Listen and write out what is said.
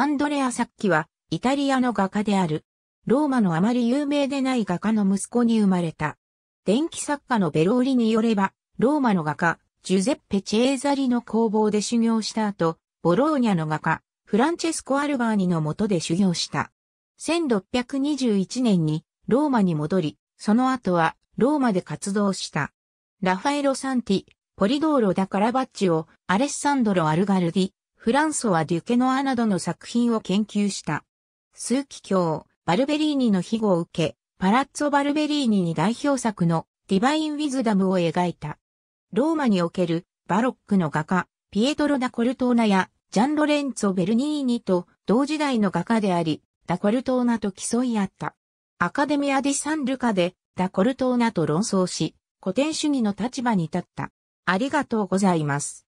アンドレア・サッキは、イタリアの画家である。ローマのあまり有名でない画家の息子に生まれた。電気作家のベローリによれば、ローマの画家、ジュゼッペ・チェーザリの工房で修行した後、ボローニャの画家、フランチェスコ・アルバーニの下で修行した。1621年にローマに戻り、その後はローマで活動した。ラファエロ・サンティ、ポリドーロ・ダ・カラバッチをアレッサンドロ・アルガルディ、フランソはデュケノアなどの作品を研究した。数奇鏡、バルベリーニの庇護を受け、パラッツォ・バルベリーニに代表作のディバイン・ウィズダムを描いた。ローマにおけるバロックの画家、ピエトロ・ダ・コルトーナやジャン・ロレンツォ・ベルニーニと同時代の画家であり、ダ・コルトーナと競い合った。アカデミア・ディ・サン・ルカでダ・コルトーナと論争し、古典主義の立場に立った。ありがとうございます。